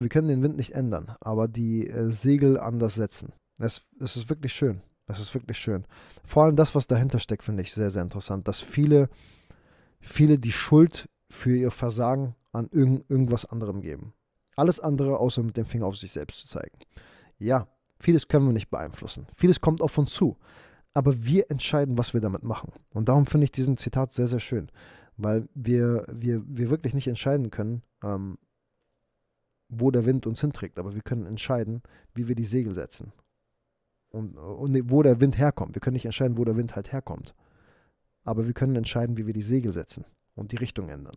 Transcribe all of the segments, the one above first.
wir können den Wind nicht ändern, aber die äh, Segel anders setzen. Es, es ist wirklich schön. Es ist wirklich schön. Vor allem das, was dahinter steckt, finde ich sehr, sehr interessant, dass viele, viele die Schuld für ihr Versagen an irgend, irgendwas anderem geben. Alles andere, außer mit dem Finger auf sich selbst zu zeigen. Ja, vieles können wir nicht beeinflussen. Vieles kommt auf uns zu. Aber wir entscheiden, was wir damit machen. Und darum finde ich diesen Zitat sehr, sehr schön, weil wir, wir, wir wirklich nicht entscheiden können, ähm, wo der Wind uns hinträgt, aber wir können entscheiden, wie wir die Segel setzen. Und, und wo der Wind herkommt. Wir können nicht entscheiden, wo der Wind halt herkommt. Aber wir können entscheiden, wie wir die Segel setzen und die Richtung ändern.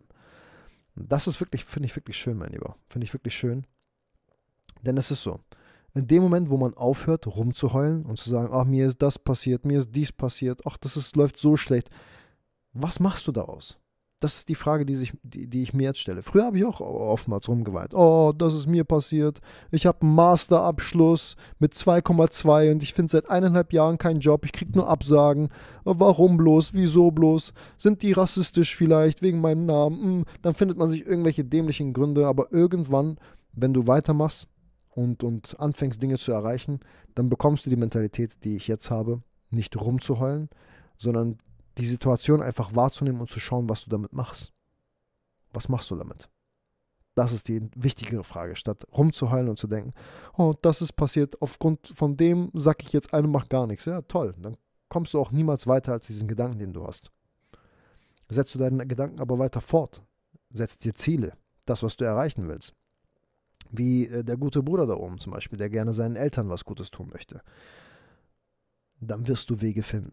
Und das ist wirklich, finde ich wirklich schön, mein Lieber. Finde ich wirklich schön. Denn es ist so. In dem Moment, wo man aufhört, rumzuheulen und zu sagen, ach, mir ist das passiert, mir ist dies passiert, ach, das ist, läuft so schlecht, was machst du daraus? Das ist die Frage, die, sich, die, die ich mir jetzt stelle. Früher habe ich auch oftmals rumgeweint. Oh, das ist mir passiert. Ich habe einen Masterabschluss mit 2,2 und ich finde seit eineinhalb Jahren keinen Job. Ich kriege nur Absagen. Warum bloß? Wieso bloß? Sind die rassistisch vielleicht wegen meinem Namen? Hm, dann findet man sich irgendwelche dämlichen Gründe. Aber irgendwann, wenn du weitermachst und, und anfängst, Dinge zu erreichen, dann bekommst du die Mentalität, die ich jetzt habe, nicht rumzuheulen, sondern die Situation einfach wahrzunehmen und zu schauen, was du damit machst. Was machst du damit? Das ist die wichtigere Frage, statt rumzuheulen und zu denken, oh, das ist passiert, aufgrund von dem sag ich jetzt einem, macht gar nichts. Ja, toll, dann kommst du auch niemals weiter als diesen Gedanken, den du hast. Setzt du deinen Gedanken aber weiter fort. Setzt dir Ziele, das, was du erreichen willst. Wie äh, der gute Bruder da oben zum Beispiel, der gerne seinen Eltern was Gutes tun möchte. Dann wirst du Wege finden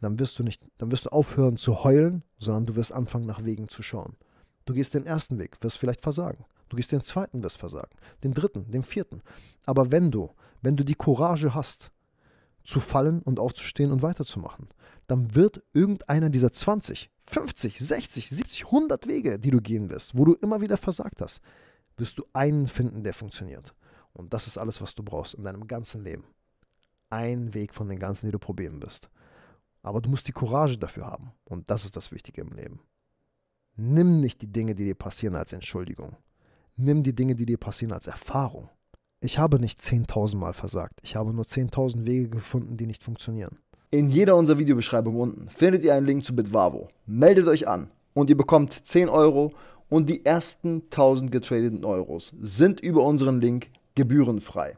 dann wirst du nicht, dann wirst du aufhören zu heulen, sondern du wirst anfangen, nach Wegen zu schauen. Du gehst den ersten Weg, wirst vielleicht versagen. Du gehst den zweiten, wirst versagen. Den dritten, den vierten. Aber wenn du, wenn du die Courage hast, zu fallen und aufzustehen und weiterzumachen, dann wird irgendeiner dieser 20, 50, 60, 70, 100 Wege, die du gehen wirst, wo du immer wieder versagt hast, wirst du einen finden, der funktioniert. Und das ist alles, was du brauchst in deinem ganzen Leben. Ein Weg von den ganzen, die du probieren wirst. Aber du musst die Courage dafür haben. Und das ist das Wichtige im Leben. Nimm nicht die Dinge, die dir passieren, als Entschuldigung. Nimm die Dinge, die dir passieren, als Erfahrung. Ich habe nicht 10.000 Mal versagt. Ich habe nur 10.000 Wege gefunden, die nicht funktionieren. In jeder unserer Videobeschreibungen unten findet ihr einen Link zu Bitwavo. Meldet euch an und ihr bekommt 10 Euro und die ersten 1000 getradeten Euros sind über unseren Link gebührenfrei.